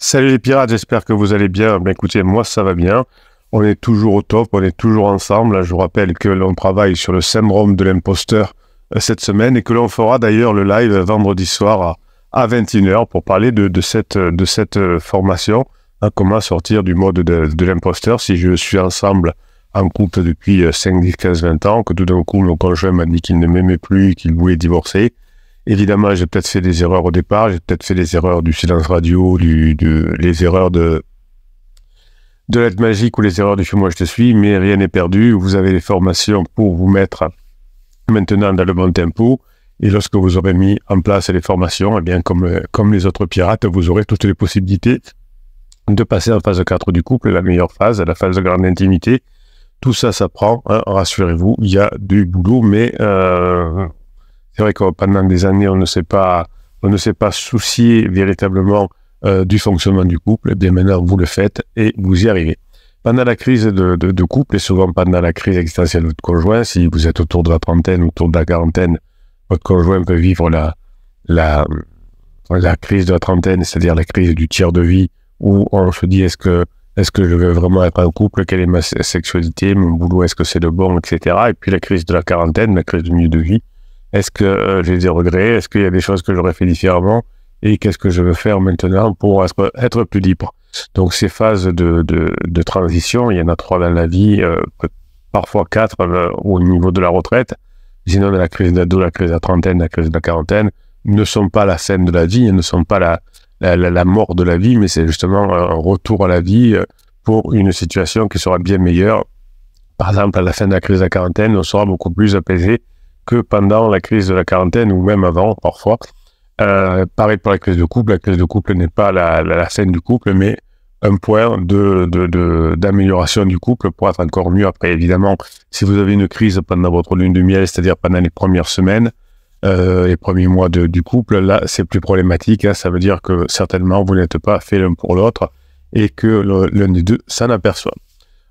Salut les pirates, j'espère que vous allez bien. Ben, écoutez, moi ça va bien. On est toujours au top, on est toujours ensemble. je vous rappelle que l'on travaille sur le syndrome de l'imposteur euh, cette semaine et que l'on fera d'ailleurs le live vendredi soir à, 21h pour parler de, cette, de cette euh, formation, à hein, comment sortir du mode de, l'imposteur. Si je suis ensemble en couple depuis 5, 10, 15, 20 ans, que tout d'un coup mon conjoint m'a dit qu'il ne m'aimait plus, qu'il voulait divorcer, Évidemment, j'ai peut-être fait des erreurs au départ, j'ai peut-être fait des erreurs du silence radio, les erreurs de, de l'aide magique ou les erreurs du film Moi je te suis, mais rien n'est perdu. Vous avez les formations pour vous mettre maintenant dans le bon tempo. Et lorsque vous aurez mis en place les formations, eh bien, comme, les autres pirates, vous aurez toutes les possibilités de passer en phase 4 du couple, la meilleure phase, la phase de grande intimité. Tout ça, ça prend, hein, rassurez-vous, il y a du boulot, mais euh, c'est vrai que pendant des années, on ne s'est pas, on ne s'est pas soucié véritablement euh, du fonctionnement du couple. Et bien maintenant, vous le faites et vous y arrivez. Pendant la crise de, couple et souvent pendant la crise existentielle de votre conjoint, si vous êtes autour de la trentaine, autour de la quarantaine, votre conjoint peut vivre la, la, la crise de la trentaine, c'est-à-dire la crise du tiers de vie, où on se dit est-ce que est-ce que je veux vraiment être en couple Quelle est ma sexualité Mon boulot, est-ce que c'est le bon Etc. Et puis la crise de la quarantaine, la crise du milieu de vie, est-ce que euh, j'ai des regrets Est-ce qu'il y a des choses que j'aurais fait différemment Et qu'est-ce que je veux faire maintenant pour être, plus libre Donc ces phases de, de, transition, il y en a trois dans la vie, euh, parfois quatre euh, au niveau de la retraite, sinon la crise d'ado, la crise de la trentaine, la crise de la quarantaine, ne sont pas la scène de la vie, ne sont pas la, la, la mort de la vie, mais c'est justement un retour à la vie pour une situation qui sera bien meilleure. Par exemple, à la fin de la crise de la quarantaine, on sera beaucoup plus apaisé que pendant la crise de la quarantaine ou même avant parfois. Euh, pareil pour la crise de couple, la crise de couple n'est pas la, scène du couple, mais un point d'amélioration du couple pour être encore mieux après. Évidemment, si vous avez une crise pendant votre lune de miel, c'est-à-dire pendant les premières semaines, les euh, premiers mois du couple, là, c'est plus problématique. Hein. ça veut dire que certainement, vous n'êtes pas fait l'un pour l'autre et que l'un des deux s'en aperçoit.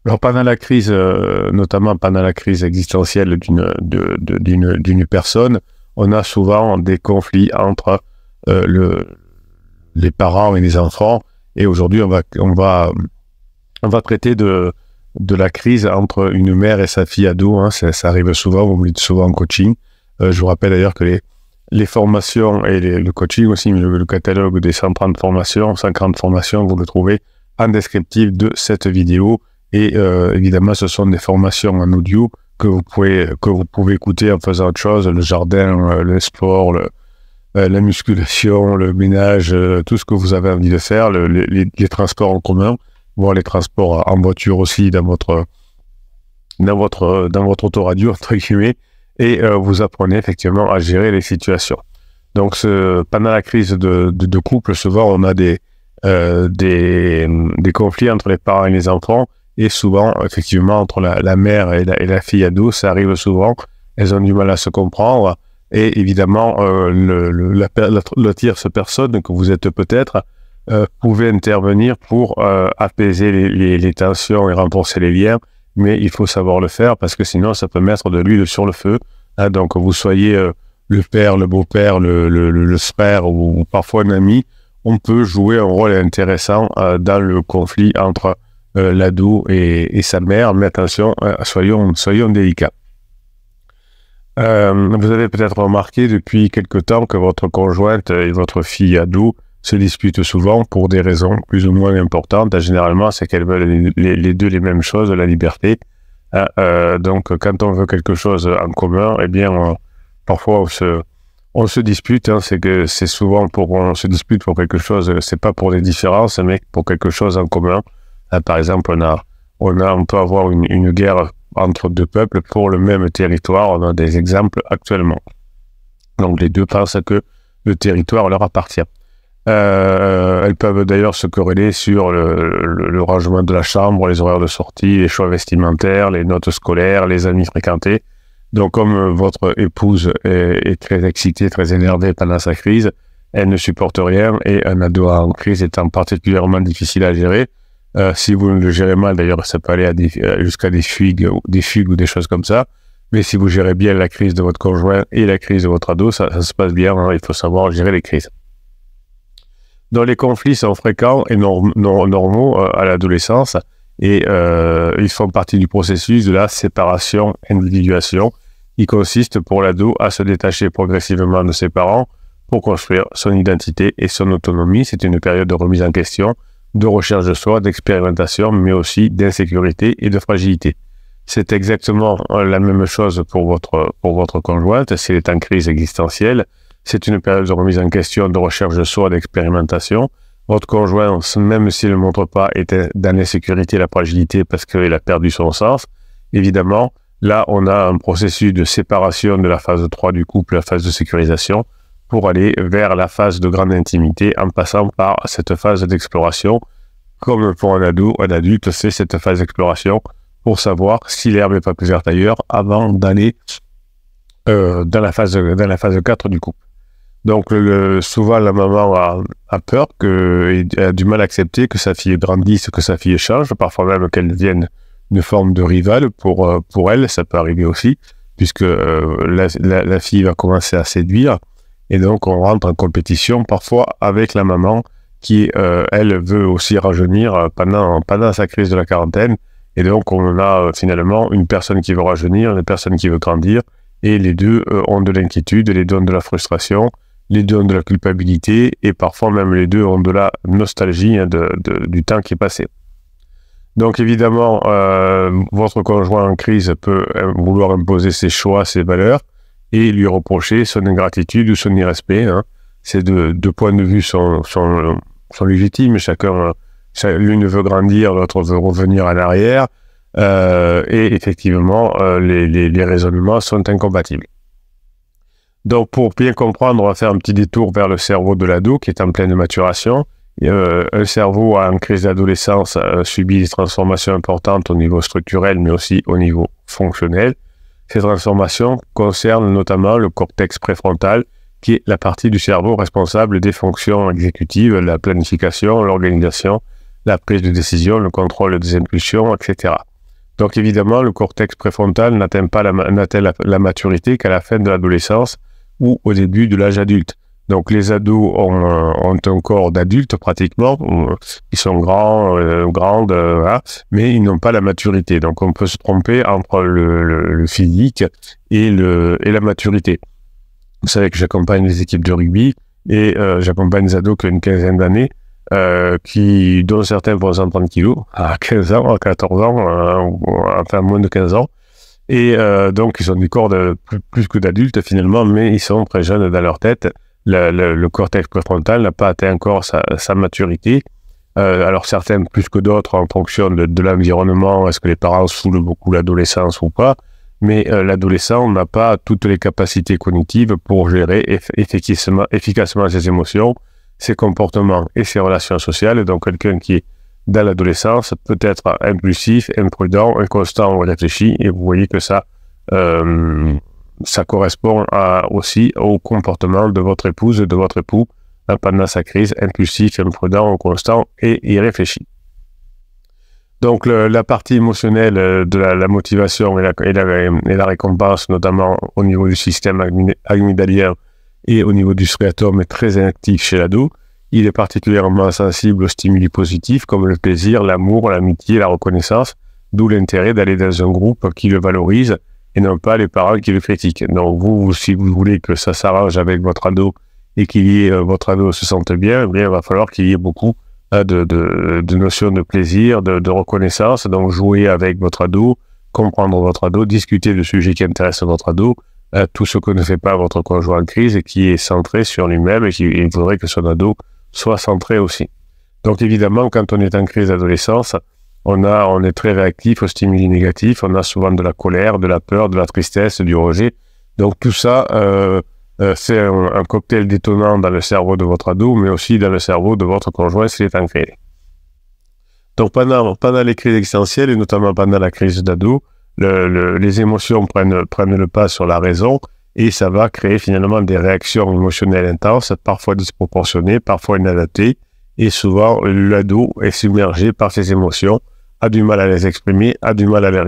Alors pendant la crise, euh, notamment pendant la crise existentielle d'une personne, on a souvent des conflits entre euh, les parents et les enfants. Et aujourd'hui, on va, on, va, on va traiter de, de la crise entre une mère et sa fille ado. Hein. ça, arrive souvent, vous me dites souvent en coaching. Euh, je vous rappelle d'ailleurs que les, les formations et le coaching aussi, le, catalogue des 130 formations, 50 formations, vous le trouvez en descriptif de cette vidéo. Et euh, évidemment, ce sont des formations en audio que vous pouvez, que vous pouvez écouter en faisant autre chose, le jardin, euh, le sport, euh, la musculation, le ménage, tout ce que vous avez envie de faire, les, transports en commun, voire les transports en voiture aussi dans votre, dans votre, dans votre autoradio, entre guillemets, et vous apprenez effectivement à gérer les situations. Donc, pendant la crise de, couple, souvent, on a des, des, des conflits entre les parents et les enfants et souvent, effectivement, entre la, mère et la, et la, fille ado, ça arrive souvent. Elles ont du mal à se comprendre. Et évidemment, euh, le, la, tierce personne que vous êtes peut-être euh, pouvait intervenir pour euh, apaiser les, tensions et renforcer les liens. Mais il faut savoir le faire parce que sinon, ça peut mettre de l'huile sur le feu. Hein, donc, vous soyez le père, le beau-père, le, le, frère ou, parfois un ami, on peut jouer un rôle intéressant dans le conflit entre euh, l'adou et, sa mère, mais attention, hein, soyons, soyons délicats. Euh, vous avez peut-être remarqué depuis quelque temps que votre conjointe et votre fille ado se disputent souvent pour des raisons plus ou moins importantes. Généralement, c'est qu'elles veulent les, deux les mêmes choses, la liberté. Hein, euh, donc, quand on veut quelque chose en commun, eh bien, parfois on se, dispute. Hein. c'est que c'est souvent pour on se dispute pour quelque chose. C'est pas pour des différences, mais pour quelque chose en commun. Euh, par exemple, on, a, on, a, on peut avoir une, une guerre entre deux peuples pour le même territoire. On a des exemples actuellement. Donc les deux pensent que le territoire leur appartient. Euh, elles peuvent d'ailleurs se corréler sur le, rangement de la chambre, les horaires de sortie, les choix vestimentaires, les notes scolaires, les amis fréquentés. Donc comme euh, votre épouse est, est très excitée, très énervée pendant sa crise, elle ne supporte rien et un ado en crise étant particulièrement difficile à gérer, euh, si vous le gérez mal, d'ailleurs, ça peut aller euh, jusqu'à des fugues, des fugues ou des choses comme ça. Mais si vous gérez bien la crise de votre conjoint et la crise de votre ado, ça, se passe bien. Hein. il faut savoir gérer les crises. Dans les conflits sont fréquents et norm normaux euh, à l'adolescence et ils font partie du processus de la séparation-individuation Il consiste pour l'ado à se détacher progressivement de ses parents pour construire son identité et son autonomie. C'est une période de remise en question de recherche de soi, d'expérimentation, mais aussi d'insécurité et de fragilité. C'est exactement euh, la même chose pour votre, pour votre conjointe, s'il est en crise existentielle. C'est une période de remise en question, de recherche de soi, d'expérimentation. Votre conjointe, même s'il ne montre pas, est dans l'insécurité et la fragilité parce qu'il a perdu son sens. Évidemment, là, on a un processus de séparation de la phase 3 du couple, la phase de sécurisation, pour aller vers la phase de grande intimité en passant par cette phase d'exploration. Comme pour un ado, un adulte c'est cette phase d'exploration pour savoir si l'herbe n'est pas plus verte ailleurs avant d'aller euh, dans, la phase, dans la phase 4 du couple. Donc souvent la maman a, peur que, a du mal à accepter que sa fille grandisse, que sa fille change, parfois même qu'elle devienne une forme de rivale pour, euh, pour elle, ça peut arriver aussi, puisque euh, la, fille va commencer à séduire, et donc, on rentre en compétition parfois avec la maman qui, euh, elle, veut aussi rajeunir euh, pendant, pendant sa crise de la quarantaine. Et donc, on a euh, finalement une personne qui veut rajeunir, une personne qui veut grandir. Et les deux ont de l'inquiétude, les deux ont de la frustration, les deux ont de la culpabilité et parfois même les deux ont de la nostalgie hein, du temps qui est passé. Donc évidemment, votre conjoint en crise peut vouloir imposer ses choix, ses valeurs et lui reprocher son ingratitude ou son irrespect. Hein. Ces deux, points de vue sont, légitimes. Chacun, l'une veut grandir, l'autre veut revenir à l'arrière. Euh, et effectivement, euh, les, les, raisonnements sont incompatibles. Donc, pour bien comprendre, on va faire un petit détour vers le cerveau de l'ado qui est en pleine maturation. Euh, un cerveau en crise d'adolescence subit des transformations importantes au niveau structurel, mais aussi au niveau fonctionnel. Ces transformations concernent notamment le cortex préfrontal, qui est la partie du cerveau responsable des fonctions exécutives, la planification, l'organisation, la prise de décision, le contrôle des impulsions, etc. Donc évidemment, le cortex préfrontal n'atteint pas la maturité qu'à la fin de l'adolescence ou au début de l'âge adulte. Donc les ados euh, ont, un corps d'adulte pratiquement, euh, ils sont grands, euh, grandes, hein, mais ils n'ont pas la maturité. Donc on peut se tromper entre le, physique et, la maturité. Vous savez que j'accompagne les équipes de rugby et j'accompagne les ados qui ont une quinzaine d'années, qui dont certains font 130 kilos à 15 ans, à 14 ans, enfin moins de 15 ans. Et donc ils ont des corps de, plus que d'adultes finalement, mais ils sont très jeunes dans leur tête le, cortex préfrontal n'a pas atteint encore sa, maturité. Euh, alors certains plus que d'autres en fonction de, l'environnement, est-ce que les parents saoulent beaucoup l'adolescence ou pas, mais euh, l'adolescent n'a pas toutes les capacités cognitives pour gérer efficacement, ses émotions, ses comportements et ses relations sociales. Donc quelqu'un qui est dans l'adolescence peut être impulsif, imprudent, inconstant ou réfléchi, et vous voyez que ça, euh, ça correspond aussi au comportement de votre épouse et de votre époux pendant sa crise, impulsif, imprudent, constant et irréfléchi. Donc la partie émotionnelle euh, de la, motivation et la, récompense, notamment au niveau du système amygdalien et au niveau du striatum, est très inactif chez l'ado. Il est particulièrement sensible aux stimuli positifs comme le plaisir, l'amour, l'amitié, la reconnaissance, d'où l'intérêt d'aller dans un groupe qui le valorise et non pas les paroles qui le critiquent. Donc vous, si vous voulez que ça s'arrange avec votre ado et qu'il y ait, euh, votre ado se sente bien, eh bien il va falloir qu'il y ait beaucoup hein, de, de, notions de plaisir, de, reconnaissance. Donc jouer avec votre ado, comprendre votre ado, discuter de sujets qui intéressent votre ado, hein, tout ce que ne fait pas votre conjoint en crise et qui est centré sur lui-même et qu'il faudrait que son ado soit centré aussi. Donc évidemment, quand on est en crise d'adolescence, on, est très réactif aux stimuli négatifs, on a souvent de la colère, de la peur, de la tristesse, du rejet. Donc tout ça euh, euh, c'est un, cocktail détonnant dans le cerveau de votre ado, mais aussi dans le cerveau de votre conjoint s'il est ancré. Donc pendant, pendant les crises existentielles, et notamment pendant la crise d'ado, les émotions prennent, prennent le pas sur la raison, et ça va créer finalement des réactions émotionnelles intenses, parfois disproportionnées, parfois inadaptées, et souvent l'ado est submergé par ses émotions, a du mal à les exprimer, a du mal à les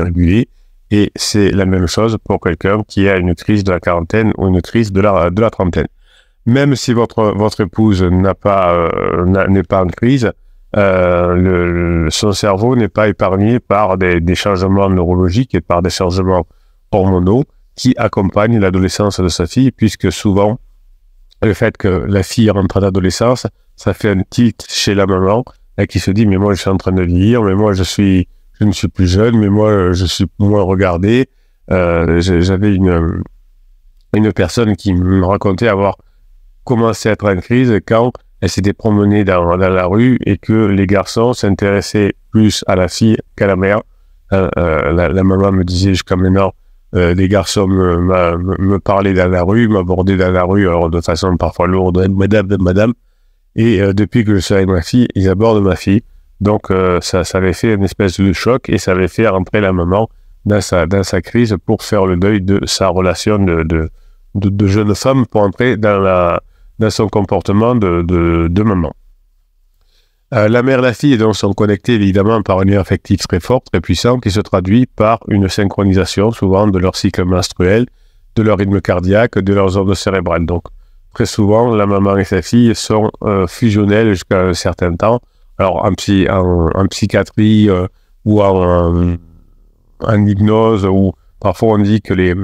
réguler. et c'est la même chose pour quelqu'un qui a une crise de la quarantaine ou une crise de la, de la trentaine. Même si votre, votre épouse n'a pas, euh, n'est pas en crise, euh, son cerveau n'est pas épargné par des, des, changements neurologiques et par des changements hormonaux qui accompagnent l'adolescence de sa fille, puisque souvent, le fait que la fille rentre en adolescence, ça fait un tilt chez la maman qui se dit mais moi je suis en train de lire, mais moi je suis je ne suis plus jeune, mais moi je suis moins regardé. Euh, j'avais une une personne qui me racontait avoir commencé à être en crise quand elle s'était promenée dans, la rue et que les garçons s'intéressaient plus à la fille qu'à la mère. Euh, euh, la, maman me disait jusqu'à maintenant, les garçons me, me, parlaient dans la rue, m'abordaient dans la rue, alors de façon parfois lourde, madame, madame, et euh, depuis que je suis avec ma fille, ils abordent ma fille. Donc, euh, ça, ça avait fait une espèce de choc et ça avait fait rentrer la maman dans sa, dans sa crise pour faire le deuil de sa relation de, jeune femme pour entrer dans, la, dans son comportement de, maman. Euh, la mère et la fille sont connectées évidemment par une lien affectif très fort, très puissant, qui se traduit par une synchronisation souvent de leur cycle menstruel, de leur rythme cardiaque, de leurs ondes cérébrales. Donc, très souvent, la maman et sa fille sont euh, fusionnelles jusqu'à un certain temps. Alors, en, psy, psychiatrie euh, ou en, euh, hypnose, où parfois on dit que les,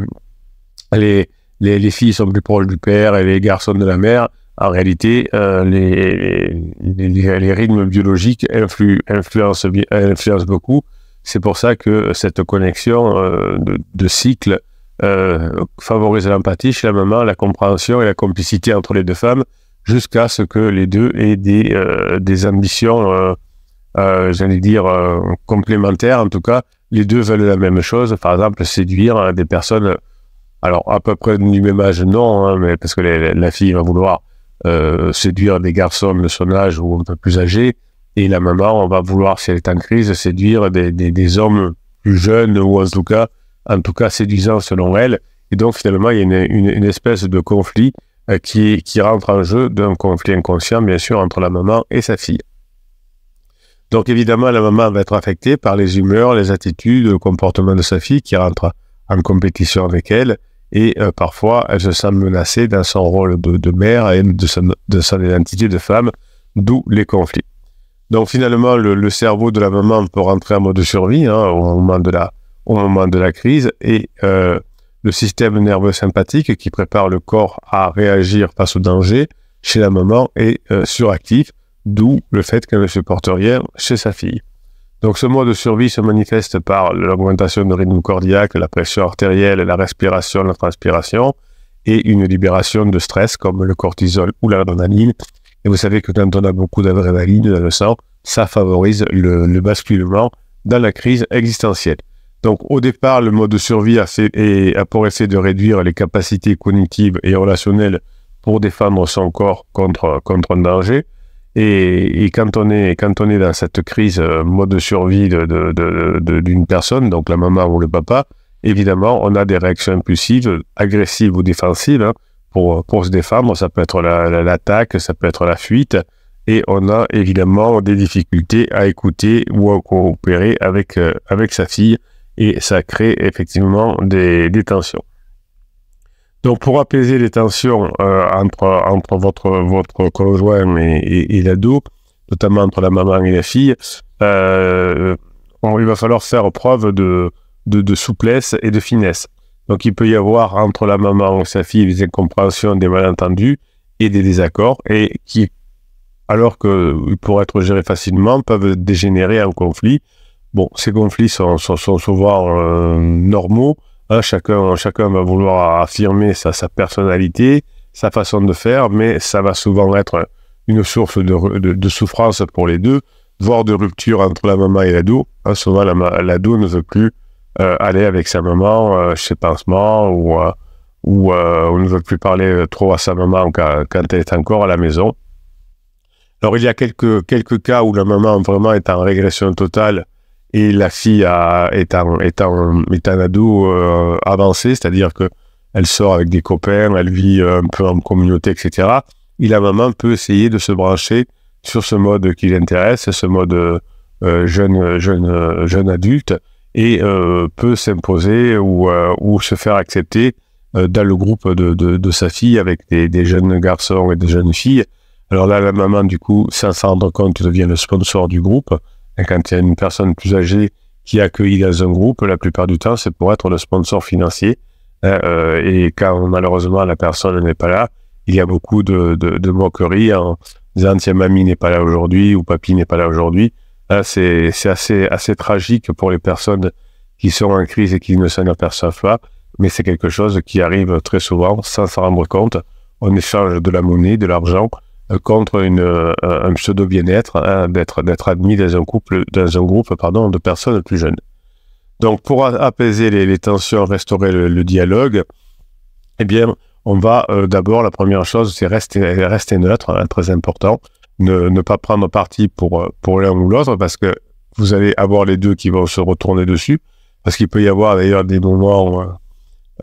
les, les, filles sont plus proches du père et les garçons de la mère. En réalité, les, les, rythmes biologiques influent, influencent, beaucoup. C'est pour ça que cette connexion de, de cycle euh, favorise l'empathie chez la maman, la compréhension et la complicité entre les deux femmes, jusqu'à ce que les deux aient des, euh, ambitions, euh, j'allais dire, complémentaires. En tout cas, les deux veulent la même chose, par exemple, séduire hein, des personnes, alors à peu près du même âge, non, hein, mais parce que la fille va vouloir séduire des garçons de son âge ou un peu plus âgés, et la maman, va vouloir, si elle est en crise, séduire des hommes plus jeunes ou en tout cas en tout cas séduisant selon elle. Et donc finalement, il y a une, espèce de conflit euh, qui, qui rentre en jeu d'un conflit inconscient, bien sûr, entre la maman et sa fille. Donc évidemment, la maman va être affectée par les humeurs, les attitudes, le comportement de sa fille qui rentre en compétition avec elle. Et euh, parfois, elle se sent menacée dans son rôle de, mère et de son, de son identité de femme, d'où les conflits. Donc finalement, le, cerveau de la maman peut rentrer en mode survie hein, au moment de la, au moment de la crise et euh, le système nerveux sympathique qui prépare le corps à réagir face au danger chez la maman est euh, suractif, d'où le fait qu'elle ne supporte rien chez sa fille. Donc ce mode de survie se manifeste par l'augmentation du rythme cardiaque, la pression artérielle, la respiration, la transpiration et une libération de stress comme le cortisol ou l'adrénaline. Et vous savez que quand on a beaucoup d'adrénaline dans le sang, ça favorise le basculement dans la crise existentielle. Donc au départ, le mode de survie a, pour essayer de réduire les capacités cognitives et relationnelles pour défendre son corps contre, contre un danger. Et, quand, on est, dans cette crise euh, mode de survie d'une personne, donc la maman ou le papa, évidemment, on a des réactions impulsives, agressives ou défensives hein, pour, pour se défendre. Ça peut être l'attaque, ça peut être la fuite. Et on a évidemment des difficultés à écouter ou à coopérer avec euh, sa fille et ça crée effectivement des, tensions. Donc pour apaiser les tensions euh, entre, entre votre, votre conjoint et, l'ado, notamment entre la maman et la fille, euh, il va falloir faire preuve de, de, de, souplesse et de finesse. Donc il peut y avoir entre la maman et sa fille des incompréhensions, des malentendus et des désaccords, et qui, alors qu'ils pourraient être gérés facilement, peuvent dégénérer en conflit Bon, ces conflits sont, souvent euh, normaux. Hein, chacun, chacun va vouloir affirmer sa, personnalité, sa façon de faire, mais ça va souvent être une source de, souffrance pour les deux, voire de rupture entre la maman et l'ado. Hein, souvent, l'ado ne veut plus euh, aller avec sa maman euh, chez Pansement ou, ou on ne veut plus parler trop à sa maman quand, quand, elle est encore à la maison. Alors, il y a quelques, quelques cas où la maman vraiment est en régression totale et la fille est, un, est, ado euh, avancé, c'est-à-dire que elle sort avec des copains, elle vit euh, un peu en communauté, etc. Et la maman peut essayer de se brancher sur ce mode qui l'intéresse, ce mode euh, jeune, jeune, jeune adulte, et peut s'imposer ou, ou se faire accepter dans le groupe de, de, sa fille avec des, des, jeunes garçons et des jeunes filles. Alors là, la maman, du coup, sans s'en rendre compte, devient le sponsor du groupe quand il y a une personne plus âgée qui accueille dans un groupe, la plupart du temps, c'est pour être le sponsor financier. Hein, euh, et quand malheureusement la personne n'est pas là, il y a beaucoup de, de, de moqueries en disant tiens mamie n'est pas là aujourd'hui ou papy n'est pas là aujourd'hui. Hein, c'est assez, assez tragique pour les personnes qui sont en crise et qui ne s'en aperçoivent pas, mais c'est quelque chose qui arrive très souvent sans s'en rendre compte. On échange de la monnaie, de l'argent euh, contre euh, un, pseudo bien-être, hein, d'être, admis dans un, couple, dans un groupe de personnes plus jeunes. Donc, pour apaiser les, tensions, restaurer le, dialogue, eh bien, on va euh, d'abord, la première chose, c'est rester, neutre, hein, très important. Ne, pas prendre parti pour, pour l'un ou l'autre, parce que vous allez avoir les deux qui vont se retourner dessus. Parce qu'il peut y avoir d'ailleurs des moments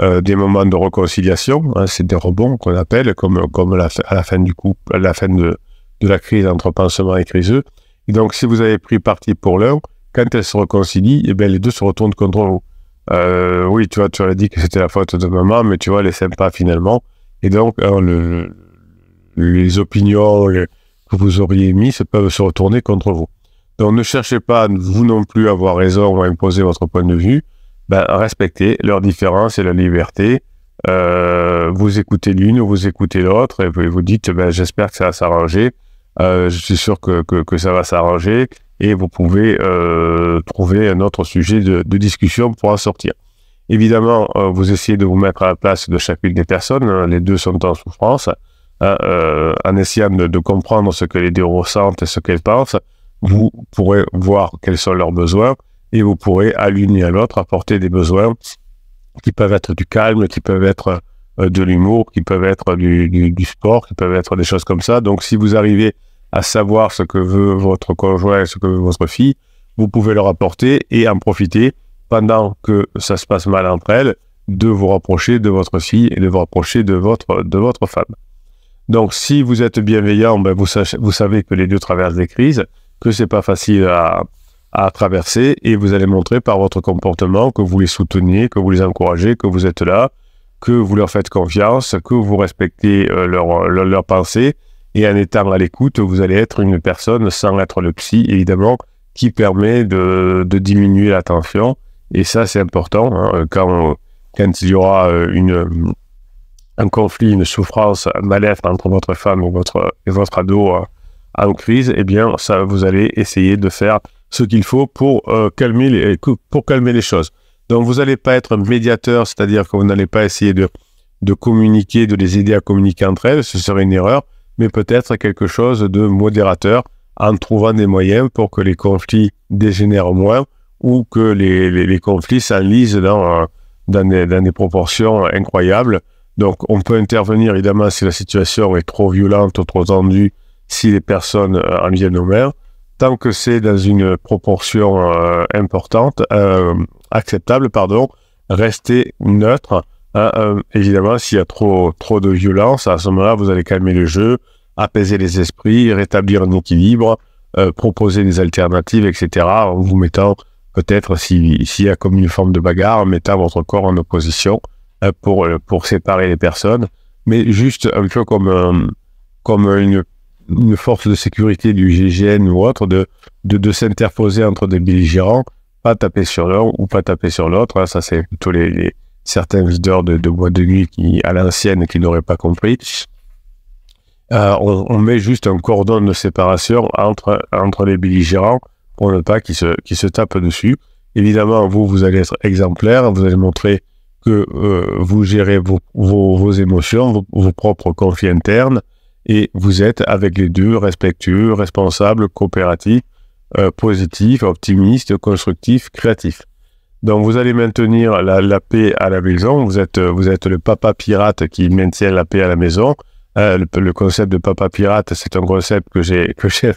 euh, des moments de réconciliation, hein, c'est des rebonds qu'on appelle, comme, comme la, à la fin du couple, à la fin de, de la crise entre pensement et criseux. donc, si vous avez pris parti pour l'un, quand elle se réconcilient, eh ben, les deux se retournent contre vous. Euh, oui, tu vois, tu as dit que c'était la faute de maman, mais tu vois, elle est sympa finalement. Et donc, hein, les opinions que vous auriez émises peuvent se retourner contre vous. Donc, ne cherchez pas, vous non plus, à avoir raison ou à imposer votre point de vue ben, respectez leurs différences et leur liberté. Euh, vous écoutez l'une ou vous écoutez l'autre et vous, dites ben, j'espère que ça va s'arranger. Euh, je suis sûr que, que, ça va s'arranger et vous pouvez euh, trouver un autre sujet de, discussion pour en sortir. Évidemment, vous essayez de vous mettre à la place de chacune des personnes. Hein. les deux sont en souffrance. Hein. en essayant de, de, comprendre ce que les deux ressentent et ce qu'elles pensent, vous pourrez voir quels sont leurs besoins et vous pourrez à l'une et à l'autre apporter des besoins qui peuvent être du calme, qui peuvent être euh, de l'humour, qui peuvent être du, sport, qui peuvent être des choses comme ça. Donc si vous arrivez à savoir ce que veut votre conjoint, ce que veut votre fille, vous pouvez leur apporter et en profiter pendant que ça se passe mal entre elles, de vous rapprocher de votre fille et de vous rapprocher de votre, de votre femme. Donc si vous êtes bienveillant, ben, vous, vous savez que les deux traversent des crises, que c'est pas facile à, à traverser et vous allez montrer par votre comportement que vous les soutenez, que vous les encouragez, que vous êtes là, que vous leur faites confiance, que vous respectez leurs leur, leur pensées et en étant à l'écoute, vous allez être une personne sans être le psy, évidemment, qui permet de, diminuer la tension. Et ça, c'est important. Hein, quand, quand il y aura euh, une, un conflit, une souffrance, un mal-être entre votre femme et votre, votre ado euh, en crise, et eh bien, ça, vous allez essayer de faire ce qu'il faut pour, euh, calmer les, euh, pour calmer les choses. Donc vous n'allez pas être un médiateur, c'est-à-dire que vous n'allez pas essayer de, de communiquer, de les aider à communiquer entre elles, ce serait une erreur, mais peut-être quelque chose de modérateur en trouvant des moyens pour que les conflits dégénèrent moins ou que les, conflits s'enlisent dans, euh, dans des, proportions incroyables. Donc on peut intervenir évidemment si la situation est trop violente, trop tendue, si les personnes en viennent aux mains, tant que c'est dans une proportion euh, importante, euh, acceptable, pardon, restez neutre. Hein, euh, évidemment, s'il y a trop, trop de violence, à ce moment-là, vous allez calmer le jeu, apaiser les esprits, rétablir un équilibre, proposer des alternatives, etc., en vous mettant peut-être s'il y a comme une forme de bagarre, en mettant votre corps en opposition pour, pour séparer les personnes, mais juste un peu comme, comme une une force de sécurité du GGN ou autre de, de, de s'interposer entre des belligérants, pas taper sur l'un ou pas taper sur l'autre. Hein, ça, c'est plutôt les, certains visiteurs de, de bois de nuit qui, à l'ancienne qui n'auraient pas compris. Euh, on, met juste un cordon de séparation entre, entre les belligérants pour ne pas qu'ils se, qu se tapent dessus. Évidemment, vous, vous allez être exemplaire, vous allez montrer que euh, vous gérez vos, vos, vos émotions, vos propres conflits internes, et vous êtes avec les deux respectueux, responsables, coopératifs, euh, positifs, optimistes, constructifs, créatifs. Donc vous allez maintenir la, paix à la maison, vous êtes, euh, vous êtes le papa pirate qui maintient la paix à la maison. Euh, le, concept de papa pirate, c'est un concept que j'ai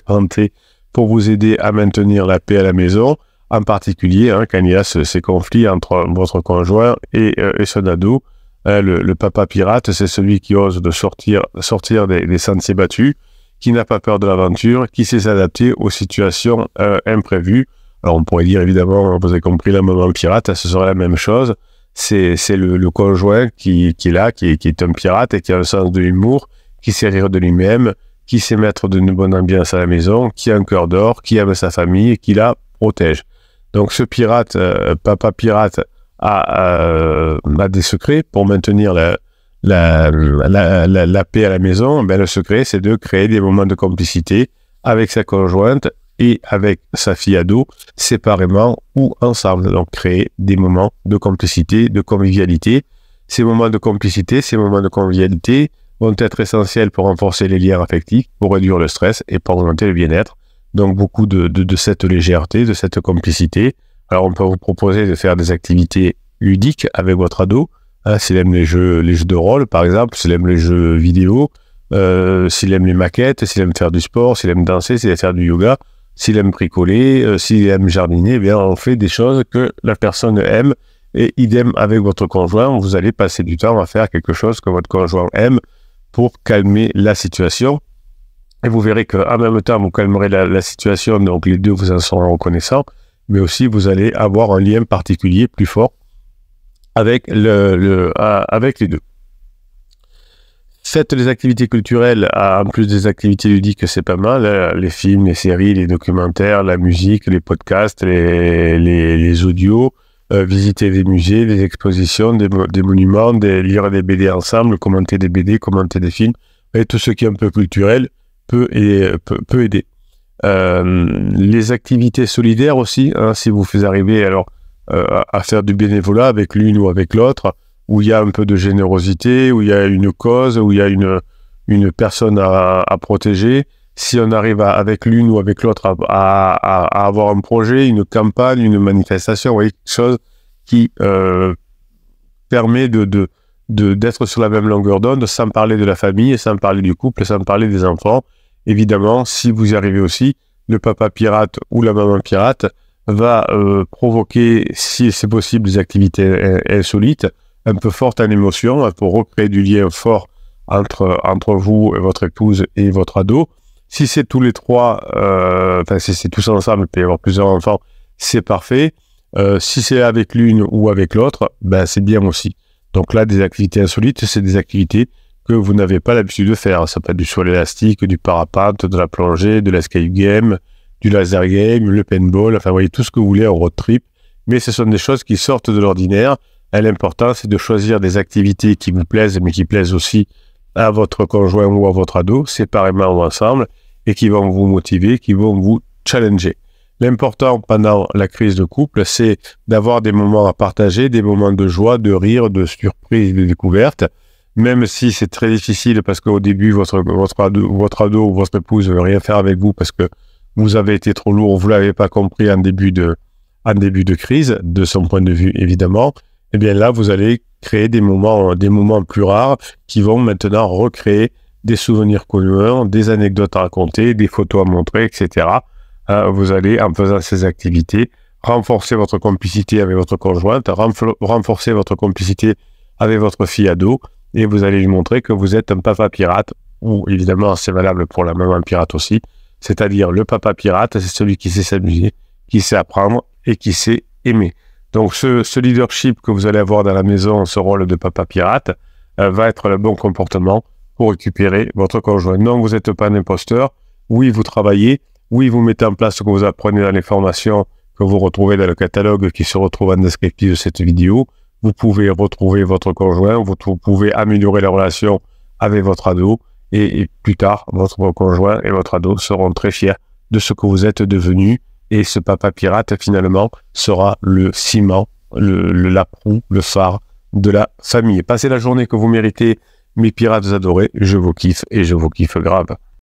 inventé pour vous aider à maintenir la paix à la maison, en particulier hein, quand il y a ces conflits entre votre conjoint et, et son ado. Hein, le, papa pirate, c'est celui qui ose de sortir, sortir des, des sentiers battus, qui n'a pas peur de l'aventure, qui sait s'adapter aux situations euh, imprévues. Alors on pourrait dire évidemment, vous avez compris, la maman pirate, ce serait la même chose. C'est le, conjoint qui, est là, qui, est un pirate et qui a un sens de l'humour, qui sait rire de lui-même, qui sait mettre d'une bonne ambiance à la maison, qui a un cœur d'or, qui aime sa famille et qui la protège. Donc ce pirate, euh, papa pirate, euh, à, des secrets pour maintenir la, paix à la maison, ben, le secret, c'est de créer des moments de complicité avec sa conjointe et avec sa fille ado, séparément ou ensemble. Donc, créer des moments de complicité, de convivialité. Ces moments de complicité, ces moments de convivialité vont être essentiels pour renforcer les liens affectifs, pour réduire le stress et pour augmenter le bien-être. Donc, beaucoup de cette légèreté, de cette complicité, alors, on peut vous proposer de faire des activités ludiques avec votre ado. Euh, s'il aime les jeux, les jeux de rôle, par exemple, s'il aime les jeux vidéo, euh, s'il aime les maquettes, s'il aime faire du sport, s'il aime danser, s'il aime faire du yoga, s'il aime bricoler, euh, s'il aime jardiner, eh bien, on fait des choses que la personne aime. Et idem avec votre conjoint, vous allez passer du temps à faire quelque chose que votre conjoint aime pour calmer la situation. Et vous verrez qu'en même temps, vous calmerez la, la situation, donc les deux vous en seront reconnaissants mais aussi vous allez avoir un lien particulier plus fort avec, le, avec les deux. Faites les activités culturelles, en plus des activités ludiques, c'est pas mal. Hein, les films, les séries, les documentaires, la musique, les podcasts, les, audios. Euh, visiter des musées, des expositions, des, monuments, des, lire des BD ensemble, commenter des BD, commenter des films. Et tout ce qui est un peu culturel peut aider. Euh, les activités solidaires aussi, hein, si vous faites arriver alors euh, à faire du bénévolat avec l'une ou avec l'autre, où il y a un peu de générosité, où il y a une cause, où il y a une, personne à, protéger. Si on arrive avec l'une ou avec l'autre à, avoir un projet, une campagne, une manifestation, quelque chose qui euh, permet de, de, d'être sur la même longueur d'onde sans parler de la famille, sans parler du couple, sans parler des enfants, évidemment, si vous y arrivez aussi, le papa pirate ou la maman pirate va euh, provoquer, si c'est possible, des activités euh, insolites, un peu fortes en émotion, hein, pour recréer du lien fort entre, entre vous et votre épouse et votre ado. Si c'est tous les trois, euh, enfin si c'est tous ensemble, il peut y avoir plusieurs enfants, c'est parfait. si c'est avec l'une ou avec l'autre, ben c'est bien aussi. Donc là, des activités insolites, c'est des activités que vous n'avez pas l'habitude de faire. Ça peut être du sol élastique, du parapente, de la plongée, de l'escape game, du laser game, le paintball, enfin, vous voyez, tout ce que vous voulez en road trip. Mais ce sont des choses qui sortent de l'ordinaire. L'important, c'est de choisir des activités qui vous plaisent, mais qui plaisent aussi à votre conjoint ou à votre ado, séparément ou ensemble, et qui vont vous motiver, qui vont vous challenger. L'important pendant la crise de couple, c'est d'avoir des moments à partager, des moments de joie, de rire, de surprise, de découverte, même si c'est très difficile parce qu'au début, votre, votre, ado, votre ou votre épouse ne veut rien faire avec vous parce que vous avez été trop lourd, vous ne l'avez pas compris en début, de, en début de crise, de son point de vue évidemment, et eh bien là, vous allez créer des moments, des moments plus rares qui vont maintenant recréer des souvenirs communs, des anecdotes à raconter, des photos à montrer, etc. Euh, vous allez, en faisant ces activités, renforcer votre complicité avec votre conjointe, renforcer votre complicité avec votre fille ado, et vous allez lui montrer que vous êtes un papa pirate, ou évidemment c'est valable pour la maman pirate aussi, c'est-à-dire le papa pirate, c'est celui qui sait s'amuser, qui sait apprendre et qui sait aimer. Donc ce, leadership que vous allez avoir dans la maison, ce rôle de papa pirate, euh, va être le bon comportement pour récupérer votre conjoint. Non, vous n'êtes pas un imposteur. Oui, vous travaillez. Oui, vous mettez en place ce que vous apprenez dans les formations que vous retrouvez dans le catalogue qui se retrouve en descriptif de cette vidéo vous pouvez retrouver votre conjoint, vous, pouvez améliorer la relation avec votre ado, et, plus tard, votre conjoint et votre ado seront très fiers de ce que vous êtes devenu, et ce papa pirate, finalement, sera le ciment, le, la proue, le phare de la famille. Passez la journée que vous méritez, mes pirates adorés, je vous kiffe, et je vous kiffe grave.